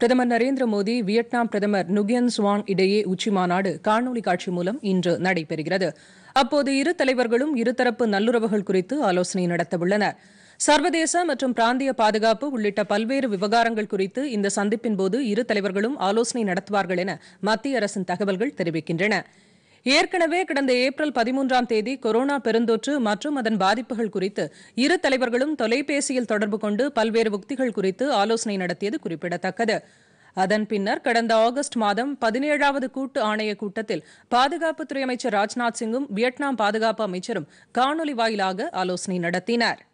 பிரதமர் நரேந்திர மோடி வியட்நாம் பிரதமர் நுகியன் சுவான் இடையே உச்சி மாநாடு காணொலி காட்சி மூலம் இன்று நடைபெறுகிறது அப்போது இரு தலைவர்களும் இருதரப்பு நல்லுறவுகள் குறித்து ஆலோசனை நடத்தவுள்ளனர் சர்வதேச மற்றும் பிராந்திய பாதுகாப்பு உள்ளிட்ட பல்வேறு விவகாரங்கள் குறித்து இந்த சந்திப்பின்போது இரு தலைவர்களும் ஆலோசனை நடத்துவார்கள் என மத்திய அரசின் தகவல்கள் தெரிவிக்கின்றன ஏற்கனவே கடந்த ஏப்ரல் பதிமூன்றாம் தேதி கொரோனா பெருந்தொற்று மற்றும் அதன் பாதிப்புகள் குறித்து இரு தலைவர்களும் தொலைபேசியில் தொடர்பு கொண்டு பல்வேறு உக்திகள் குறித்து ஆலோசனை நடத்தியது குறிப்பிடத்தக்கது அதன் பின்னர் கடந்த ஆகஸ்ட் மாதம் பதினேழாவது கூட்டு ஆணைய கூட்டத்தில் பாதுகாப்புத்துறை அமைச்சர் ராஜ்நாத் சிங்கும் வியட்நாம் பாதுகாப்பு அமைச்சரும் காணொலி வாயிலாக ஆலோசனை நடத்தினா்